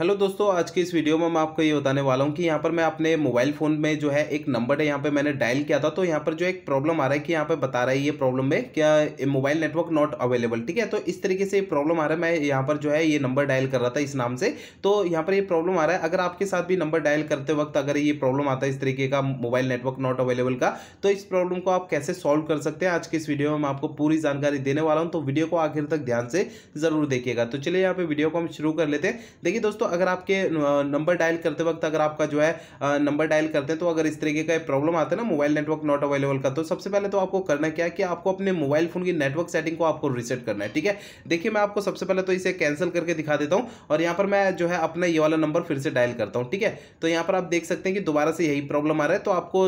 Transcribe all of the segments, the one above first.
hello दोस्तों आज के इस वीडियो में मैं आपको ये बताने वाला हूँ कि यहाँ पर मैं अपने मोबाइल फ़ोन में जो है एक नंबर है यहाँ पे मैंने डायल किया था तो यहाँ पर जो एक प्रॉब्लम आ रहा है कि यहाँ पे बता रहा है ये प्रॉब्लम में क्या मोबाइल नेटवर्क नॉट अवेलेबल ठीक है तो इस तरीके से प्रॉब्लम आ रहा है मैं यहाँ पर जो है ये नंबर डायल कर रहा था इस नाम से तो यहाँ पर ये प्रॉब्लम आ रहा है अगर आपके साथ भी नंबर डायल करते वक्त अगर ये प्रॉब्लम आता है इस तरीके का मोबाइल नेटवर्क नॉट अवेलेबल का तो इस प्रॉब्लम को आप कैसे सॉल्व कर सकते हैं आज के इस वीडियो में मैं आपको पूरी जानकारी देने वाला हूँ तो वीडियो को आखिर तक ध्यान से ज़रूर देखिएगा तो चलिए यहाँ पर वीडियो को हम शुरू कर लेते हैं देखिए दोस्तों दोस्तों अगर आपके नंबर डायल करते वक्त अगर आपका जो है नंबर डायल करते हैं तो अगर इस तरीके का प्रॉब्लम आता है ना मोबाइल नेटवर्क नॉट अवेलेबल का तो सबसे पहले तो आपको करना क्या है कि आपको अपने मोबाइल फोन की नेटवर्क सेटिंग को आपको रिसेट करना है ठीक है देखिए मैं आपको सबसे पहले तो इसे कैंसिल करके दिखा देता हूँ और यहाँ पर मैं जो है अपना ये वाला नंबर फिर से डायल करता हूँ ठीक है तो यहाँ पर आप देख सकते हैं कि दोबारा से यही प्रॉब्लम आ रहा है तो आपको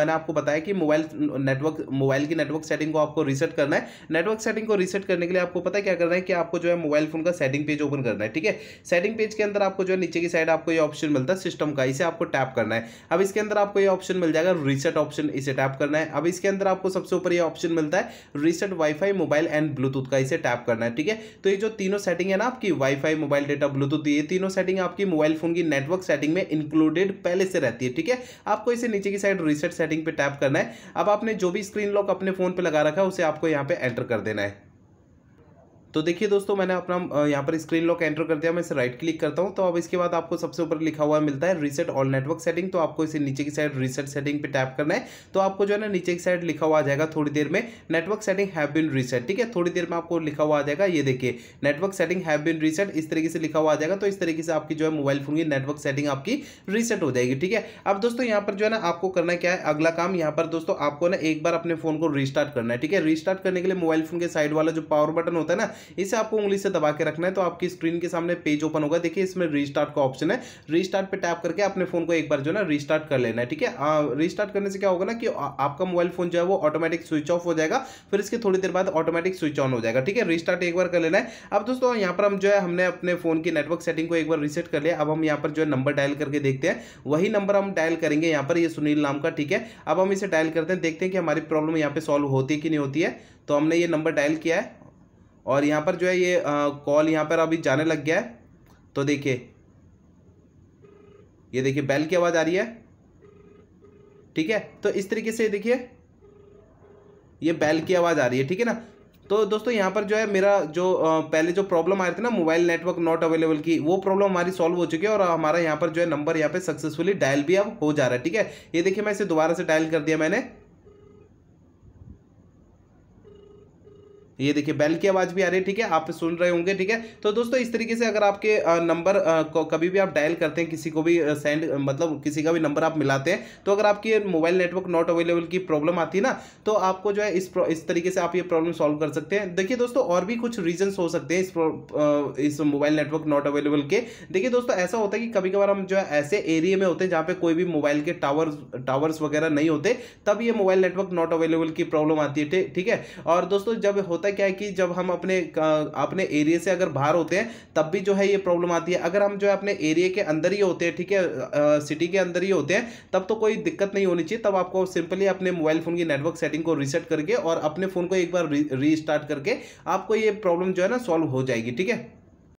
मैंने आपको बताया कि मोबाइल नेटवर्क मोबाइल की नेटवर्क सेटिंग को आपको रीसेट करना है नेटवर्क सेटिंग को रिसेट करने के लिए आपको पता है क्या करना है कि आपको जो है मोबाइल फोन का सेटिंग पेज ओपन करना है ठीक है सेटिंग पेज इसके अंदर आपको जो है नीचे की साइड आपको ये ऑप्शन मिलता है सिस्टम का इसे आपको टैप करना है अब इसके अंदर आपको ये ऑप्शन मिल जाएगा रीसेट ऑप्शन इसे टैप करना है अब इसके अंदर आपको सबसे ऊपर ये ऑप्शन मिलता है reset WiFi mobile and Bluetooth का इसे टैप करना है ठीक है तो ये जो तीनों सेटिंग है ना आपकी वाईफाई मोबाइल डेटा ब्लूटूथ ये तीनों सेटिंग आपकी मोबाइल फोन की नेटवर्क सेटिंग में इंक्लूडेड पहले से रहती है ठीक है आपको इसे नीचे की साइड रीसेट सेटिंग पर टैप करना है अब आपने जो भी स्क्रीन लॉक अपने फोन पर लगा रखा है उसे आपको यहाँ पे एंटर कर देना है तो देखिए दोस्तों मैंने अपना यहाँ पर स्क्रीन लॉक एंटर कर दिया मैं इसे राइट क्लिक करता हूँ तो अब इसके बाद आपको सबसे ऊपर लिखा हुआ मिलता है रीसेट ऑल नेटवर्क सेटिंग तो आपको इसे नीचे की साइड रीसेट सेटिंग पे टैप करना है तो आपको जो है ना नीचे की साइड लिखा हुआ आ जाएगा थोड़ी देर में network setting have been reset ठीक है थोड़ी देर में आपको लिखा हुआ आ जाएगा ये देखिए network setting have been reset इस तरीके से लिखा हुआ आ जाएगा तो इस तरीके से आपकी जो है मोबाइल फोन की नेटवर्क सेटिंग आपकी रीसेट हो जाएगी ठीक है अब दोस्तों यहाँ पर जो है ना आपको करना क्या है अगला काम यहाँ पर दोस्तों आपको ना एक बार अपने फोन को रिस्टार्ट करना है ठीक है रिस्टार्ट करने के लिए मोबाइल फोन के साइड वाला जो पावर बटन होता है ना इसे आपको उंगली से दबा के रखना है तो आपकी स्क्रीन के सामने पेज ओपन होगा देखिए इसमें रिस्टार्ट का ऑप्शन है रिस्टार्ट पे टैप करके अपने फोन को एक बार जो है ना रिस्टार्ट कर लेना है ठीक है रिस्टार्ट करने से क्या होगा ना कि आपका मोबाइल फोन जो है वो ऑटोमेटिक स्विच ऑफ हो जाएगा फिर इसके थोड़ी देर बाद ऑटोमेटिक स्विच ऑन हो जाएगा ठीक है रिस्टार्ट एक बार कर लेना है अब दोस्तों यहाँ पर हम जो है हमने अपने फोन की नेटवर्क सेटिंग को एक बार रीसेट कर लिया अब हम यहाँ पर जो है नंबर डायल करके देखते हैं वही नंबर हम डायल करेंगे यहाँ पर ये सुनील नाम का ठीक है अब हम इसे डायल करते हैं देखते हैं कि हमारी प्रॉब्लम यहाँ पे सॉल्व होती है कि नहीं होती है तो हमने ये नंबर डायल किया है और यहाँ पर जो है ये कॉल यहाँ पर अभी जाने लग गया है तो देखिए ये देखिए बैल की आवाज़ आ रही है ठीक है तो इस तरीके से देखिए ये बैल की आवाज़ आ रही है ठीक है ना तो दोस्तों यहाँ पर जो है मेरा जो पहले जो प्रॉब्लम आ रही ना मोबाइल नेटवर्क नॉट अवेलेबल की वो प्रॉब्लम हमारी सॉल्व हो चुकी है और हमारा यहाँ पर जो है नंबर यहाँ पे सक्सेसफुली डायल भी अब हो जा रहा है ठीक है ये देखिए मैं इसे दोबारा से डायल कर दिया मैंने ये देखिए बैल की आवाज़ भी आ रही है ठीक है आप सुन रहे होंगे ठीक है तो दोस्तों इस तरीके से अगर आपके नंबर कभी भी आप डायल करते हैं किसी को भी सेंड मतलब किसी का भी नंबर आप मिलाते हैं तो अगर आपकी मोबाइल नेटवर्क नॉट अवेलेबल की प्रॉब्लम आती है ना तो आपको जो है इस इस तरीके से आप ये प्रॉब्लम सॉल्व कर सकते हैं देखिए दोस्तों और भी कुछ रीजन्स हो सकते हैं इस इस मोबाइल नेटवर्क नॉट अवेलेबल के देखिए दोस्तों ऐसा होता है कि कभी कभार हम जो है ऐसे एरिया में होते हैं जहाँ पर कोई भी मोबाइल के टावर टावर्स वगैरह नहीं होते तब ये मोबाइल नेटवर्क नॉट अवेलेबल की प्रॉब्लम आती है ठीक है और दोस्तों जब होता होता है क्या है कि जब हम अपने अपने एरिया से अगर बाहर होते हैं तब भी जो है ये प्रॉब्लम आती है अगर हम जो है अपने एरिया के अंदर ही होते हैं ठीक है सिटी के अंदर ही होते हैं तब तो कोई दिक्कत नहीं होनी चाहिए तब आपको सिंपली अपने मोबाइल फ़ोन की नेटवर्क सेटिंग को रीसेट करके और अपने फ़ोन को एक बार रिस्टार्ट करके आपको ये प्रॉब्लम जो है ना सॉल्व हो जाएगी ठीक है